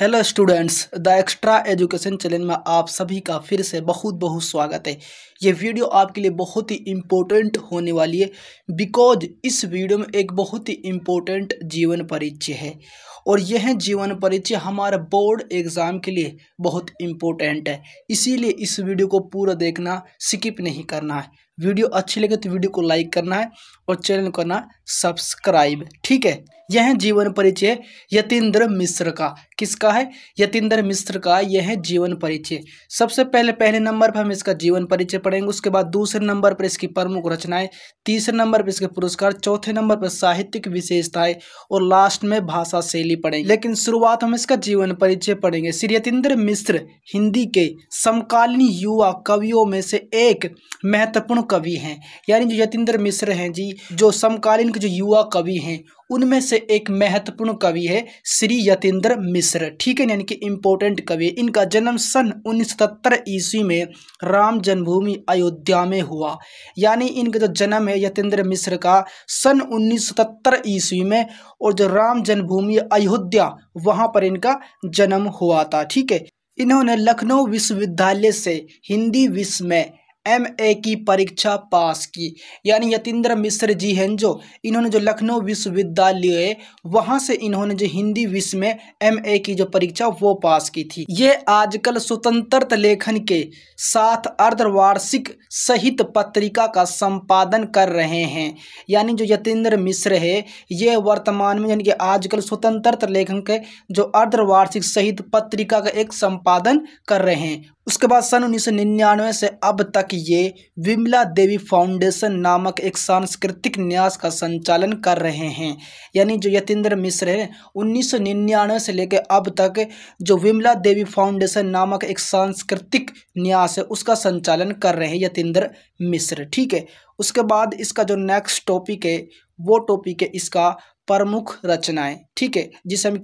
hello students the extra education channel में आप सभी का फिर से बहुत बहुत स्वागत है ये वीडियो आपके लिए बहुत ही इम्पोर्टेंट होने वाली है बिकॉज इस वीडियो में एक बहुत ही इम्पोर्टेंट जीवन परिचय है और यह जीवन परिचय हमारे बोर्ड एग्ज़ाम के लिए बहुत इम्पोर्टेंट है इसीलिए इस वीडियो को पूरा देखना स्किप नहीं करना है वीडियो अच्छी लगे तो वीडियो को लाइक करना है और चैनल को करना सब्सक्राइब ठीक है यह है जीवन परिचय यतीन्द्र मिश्र का किसका है यतीन्द्र मिश्र का यह है जीवन परिचय सबसे पहले पहले नंबर पर हम इसका जीवन परिचय पढ़ेंगे उसके बाद दूसरे नंबर पर इसकी प्रमुख रचनाएं तीसरे नंबर पर इसके पुरस्कार चौथे नंबर पर साहित्यिक विशेषताएं और लास्ट में भाषा शैली पढ़ेंगे लेकिन शुरुआत हम इसका जीवन परिचय पढ़ेंगे श्री यतीन्द्र मिश्र हिंदी के समकालीन युवा कवियों में से एक महत्वपूर्ण कवि हैं यानी जो यतिंद्र मिश्र हैं जी जो समकालीन के जो युवा कवि हैं उनमें से एक महत्वपूर्ण कवि है श्री यतिंद्र मिश्र ठीक है यानी कि इम्पोर्टेंट कवि इनका जन्म सन उन्नीस ईस्वी में राम जन्मभूमि अयोध्या में हुआ यानी इनका जो जन्म है यतिंद्र मिश्र का सन उन्नीस ईस्वी में और जो राम जन्मभूमि अयोध्या वहाँ पर इनका जन्म हुआ था ठीक है इन्होंने लखनऊ विश्वविद्यालय से हिंदी विश्व में एमए की परीक्षा पास की यानी यतिंद्र मिश्र जी हैं जो इन्होंने जो लखनऊ विश्वविद्यालय वहाँ से इन्होंने जो हिंदी विश्व में एमए की जो परीक्षा वो पास की थी ये आजकल स्वतंत्रता लेखन के साथ अर्धवार्षिक सहित पत्रिका का संपादन कर रहे हैं यानी जो यतिंद्र मिश्र है ये वर्तमान में यानी कि आजकल स्वतंत्रता लेखन के जो अर्धवार्षिक सहित पत्रिका का एक संपादन कर रहे हैं उसके बाद सन उन्नीस से अब तक ये विमला देवी फाउंडेशन नामक एक सांस्कृतिक न्यास का संचालन कर रहे हैं यानी जो यतिंद्र मिश्र है उन्नीस से लेकर अब तक जो विमला देवी फाउंडेशन नामक एक सांस्कृतिक न्यास है उसका संचालन कर रहे हैं यतिंद्र मिश्र ठीक है उसके बाद इसका जो नेक्स्ट टॉपिक है वो टॉपिक है इसका प्रमुख रचनाएं ठीक है जिसे हम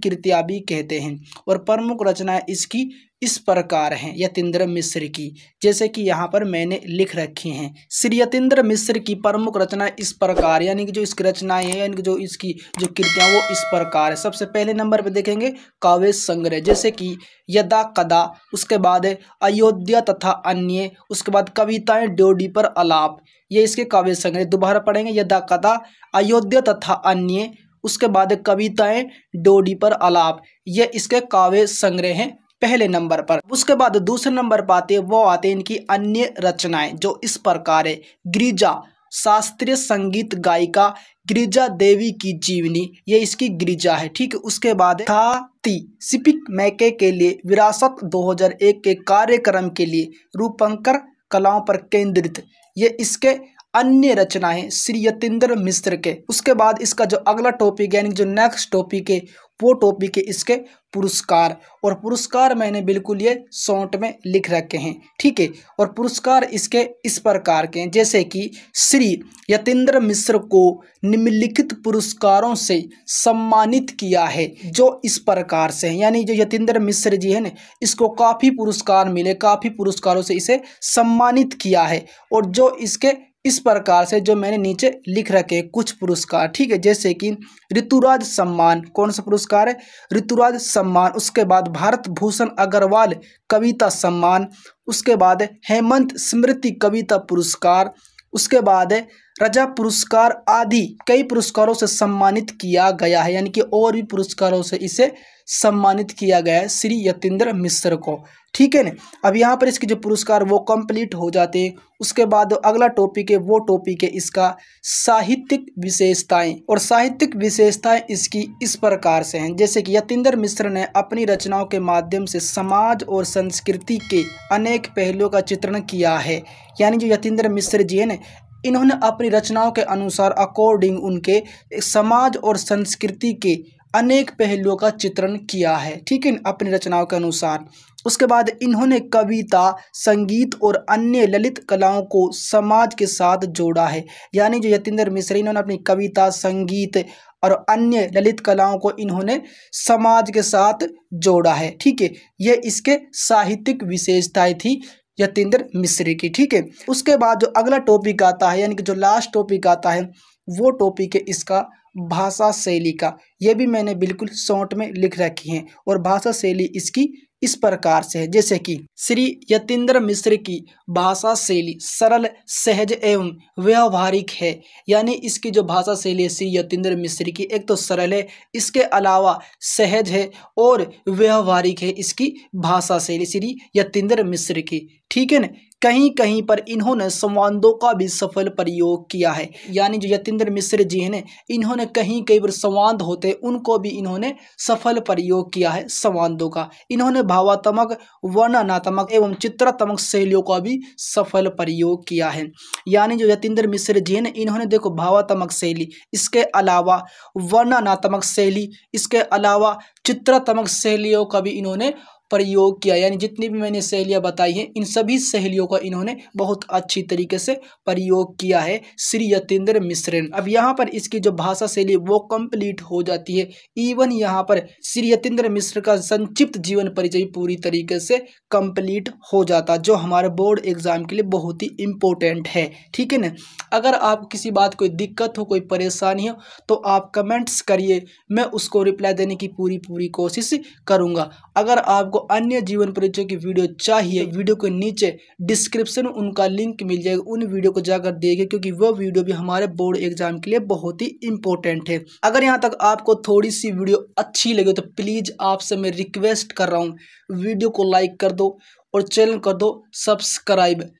भी कहते हैं और प्रमुख रचनाएं इसकी इस प्रकार हैं यतिन्द्र मिश्र की जैसे कि यहाँ पर मैंने लिख रखे हैं श्री यतिन्द्र मिश्र की प्रमुख रचना इस प्रकार यानी कि जो इसकी रचनाएं हैं यानी कि जो इसकी जो कृतियाँ वो इस प्रकार है सबसे पहले नंबर पर देखेंगे काव्य संग्रह जैसे कि यदा कदा उसके बाद अयोध्या तथा अन्य उसके बाद कविताएँ ड्योडी पर अलाप ये इसके काव्य संग्रह दोबारा पढ़ेंगे यदा कदा अयोध्या तथा अन्य उसके बाद कविताएं डोडी पर अलाप ये इसके काव्य संग्रह हैं पहले नंबर पर उसके बाद दूसरे नंबर पर आते वो आते हैं इनकी अन्य रचनाएं जो इस प्रकार है गिरिजा शास्त्रीय संगीत गायिका गिरिजा देवी की जीवनी ये इसकी गिरिजा है ठीक है उसके बाद खाती सिपिक मैके के लिए विरासत 2001 के कार्यक्रम के लिए रूपंकर कलाओं पर केंद्रित ये इसके अन्य रचनाएं श्री यतेंद्र मिश्र के उसके बाद इसका जो अगला टॉपिक यानी जो नेक्स्ट टॉपिक है वो टॉपिक है इसके पुरस्कार और पुरस्कार मैंने बिल्कुल ये शॉर्ट में लिख रखे हैं ठीक है और पुरस्कार इसके इस प्रकार के हैं जैसे कि श्री यतेंद्र मिश्र को निम्नलिखित पुरस्कारों से सम्मानित किया है जो इस प्रकार से हैं यानी जो यतेंद्र मिश्र जी है ना इसको काफ़ी पुरस्कार मिले काफ़ी पुरस्कारों से इसे सम्मानित किया है और जो इसके इस प्रकार से जो मैंने नीचे लिख रखे कुछ पुरस्कार ठीक है जैसे कि ऋतुराज सम्मान कौन सा पुरस्कार है ऋतुराज सम्मान उसके बाद भारत भूषण अग्रवाल कविता सम्मान उसके बाद हेमंत स्मृति कविता पुरस्कार उसके बाद है रजा पुरस्कार आदि कई पुरस्कारों से सम्मानित किया गया है यानी कि और भी पुरस्कारों से इसे सम्मानित किया गया है श्री यतेंद्र मिश्र को ठीक है ना अब यहाँ पर इसके जो पुरस्कार वो कंप्लीट हो जाते हैं उसके बाद अगला टॉपिक है वो टॉपिक है इसका साहित्यिक विशेषताएं और साहित्यिक विशेषताएं इसकी इस प्रकार से हैं जैसे कि यतेंद्र मिश्र ने अपनी रचनाओं के माध्यम से समाज और संस्कृति के अनेक पहलुओं का चित्रण किया है यानी जो यतेंद्र मिश्र जी है ना इन्होंने अपनी रचनाओं के अनुसार अकॉर्डिंग उनके समाज और संस्कृति के अनेक पहलुओं का चित्रण किया है ठीक है अपनी रचनाओं के अनुसार उसके बाद इन्होंने कविता संगीत और अन्य ललित कलाओं को समाज के साथ जोड़ा है यानी जो यतिंदर मिश्र इन्होंने अपनी कविता संगीत और अन्य ललित कलाओं को इन्होंने समाज के साथ जोड़ा है ठीक है यह इसके साहित्यिक विशेषताएं थी यतेंद्र मिश्री की ठीक है उसके बाद जो अगला टॉपिक आता है यानी कि जो लास्ट टॉपिक आता है वो टॉपिक है इसका भाषा शैली का ये भी मैंने बिल्कुल शॉर्ट में लिख रखी है और भाषा शैली इसकी इस प्रकार से है जैसे कि श्री यतेंद्र मिश्र की भाषा शैली सरल सहज एवं व्यवहारिक है यानी इसकी जो भाषा शैली है श्री यतेंद्र मिश्र की एक तो सरल है इसके अलावा सहज है और व्यवहारिक है इसकी भाषा शैली श्री यतेंद्र मिश्र की ठीक है ना कहीं कहीं पर इन्होंने संवादों का भी सफल प्रयोग किया है यानी जो यतेंद्र मिश्र जी हैं इन्होंने कहीं कई बार संवाद होते उनको भी इन्होंने सफल प्रयोग किया है संवादों का इन्होंने भावात्मक वर्णनात्मक एवं चित्रात्मक शैलियों का भी सफल प्रयोग किया है यानी जो यतेंद्र मिश्र जी हैं इन्होंने देखो भावात्मक शैली इसके अलावा वर्णनात्मक शैली इसके अलावा चित्रात्मक शैलियों का भी इन्होंने प्रयोग किया यानी जितनी भी मैंने सहेलियाँ बताई हैं इन सभी सहेलियों का इन्होंने बहुत अच्छी तरीके से प्रयोग किया है श्री यतेंद्र मिश्र अब यहाँ पर इसकी जो भाषा शैली वो कंप्लीट हो जाती है इवन यहाँ पर श्री यतेंद्र मिश्र का संक्षिप्त जीवन परिचय पूरी तरीके से कंप्लीट हो जाता जो हमारे बोर्ड एग्जाम के लिए बहुत ही इम्पोर्टेंट है ठीक है ना अगर आप किसी बात कोई दिक्कत हो कोई परेशानी हो तो आप कमेंट्स करिए मैं उसको रिप्लाई देने की पूरी पूरी कोशिश करूँगा अगर आपको अन्य जीवन परिचय की वीडियो चाहिए वीडियो के नीचे डिस्क्रिप्शन में उनका लिंक मिल जाएगा उन वीडियो को जाकर देखिए क्योंकि वह वीडियो भी हमारे बोर्ड एग्जाम के लिए बहुत ही इंपॉर्टेंट है अगर यहाँ तक आपको थोड़ी सी वीडियो अच्छी लगे तो प्लीज़ आपसे मैं रिक्वेस्ट कर रहा हूँ वीडियो को लाइक कर दो और चैनल कर दो सब्सक्राइब